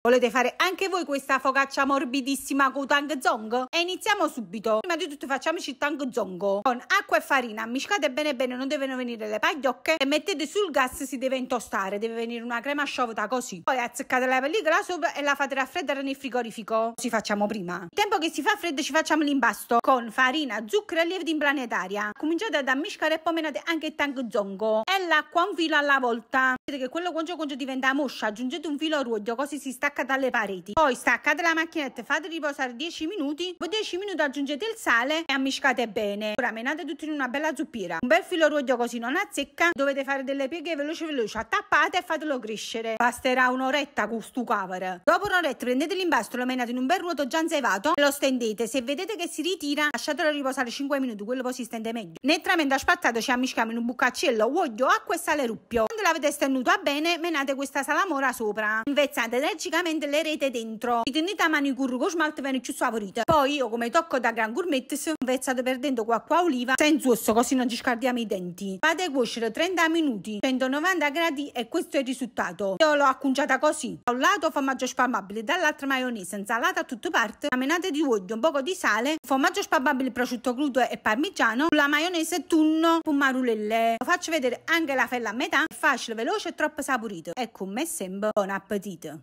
Volete fare anche voi questa focaccia morbidissima con tang zong? E iniziamo subito. Prima di tutto facciamoci il tang zong. Con acqua e farina miscate bene bene, non devono venire le pagliocche e mettete sul gas, si deve intostare, deve venire una crema sciovuta così. Poi azzeccate la pellicola sopra e la fate raffreddare nel frigorifico. Così facciamo prima. Il tempo che si fa freddo ci facciamo l'impasto con farina, zucchero e lievito in planetaria. Cominciate ad ammiscare e poi menate anche il tang zong l'acqua un filo alla volta vedete che quello concio concio diventa moscia aggiungete un filo ruoglio così si stacca dalle pareti poi staccate la macchinetta fate riposare 10 minuti dopo 10 minuti aggiungete il sale e ammiscate bene ora menate tutto in una bella zuppiera un bel filo ruoglio così non azzecca dovete fare delle pieghe veloce veloce attappate e fatelo crescere basterà un'oretta con questo cover dopo un'oretta prendete l'impasto lo menate in un bel ruoto già insevato e lo stendete se vedete che si ritira lasciatelo riposare 5 minuti quello poi si stende meglio nel tramendo spazzato ci ammischiamo in un buccaccello uoglio acqua e sale ruppio. Quando l'avete stenduta bene, menate questa salamora sopra. Invezzate energicamente le rete dentro. Ci tenete a mani i curri con smalto viene più saporito. Poi io come tocco da gran gourmet, invezzate perdendo dentro quacqua oliva senza osso, così non ci scaldiamo i denti. Fate cuocere 30 minuti, 190 gradi e questo è il risultato. Io l'ho acconciata così. Da un lato formaggio spalmabile, dall'altro maionese, insalata a tutte parti, amenate di olio, un poco di sale, formaggio spalmabile, prosciutto crudo e parmigiano, sulla maionese, tunno, pomarulelle. Lo faccio vedere anche anche la fella a metà è facile, veloce e troppo saporito. Ecco, mi sembra buon appetito!